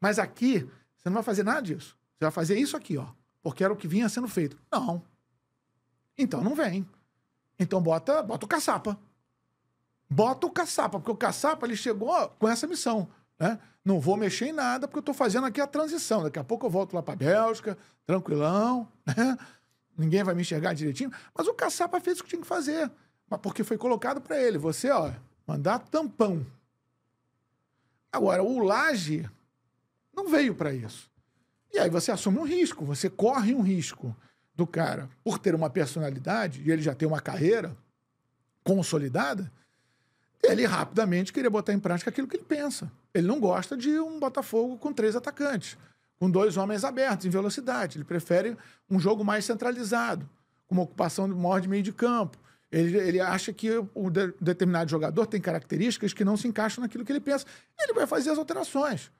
Mas aqui, você não vai fazer nada disso. Você vai fazer isso aqui, ó. Porque era o que vinha sendo feito. Não. Então não vem. Então bota, bota o caçapa. Bota o caçapa, porque o caçapa ele chegou com essa missão. Né? Não vou mexer em nada, porque eu estou fazendo aqui a transição. Daqui a pouco eu volto lá para a Bélgica, tranquilão, né? ninguém vai me enxergar direitinho. Mas o caçapa fez o que tinha que fazer. Mas porque foi colocado para ele. Você, ó, mandar tampão. Agora, o Laje veio para isso. E aí você assume um risco, você corre um risco do cara, por ter uma personalidade e ele já tem uma carreira consolidada, ele rapidamente queria botar em prática aquilo que ele pensa. Ele não gosta de um Botafogo com três atacantes, com dois homens abertos em velocidade. Ele prefere um jogo mais centralizado, com uma ocupação maior de meio de campo. Ele, ele acha que um determinado jogador tem características que não se encaixam naquilo que ele pensa. Ele vai fazer as alterações.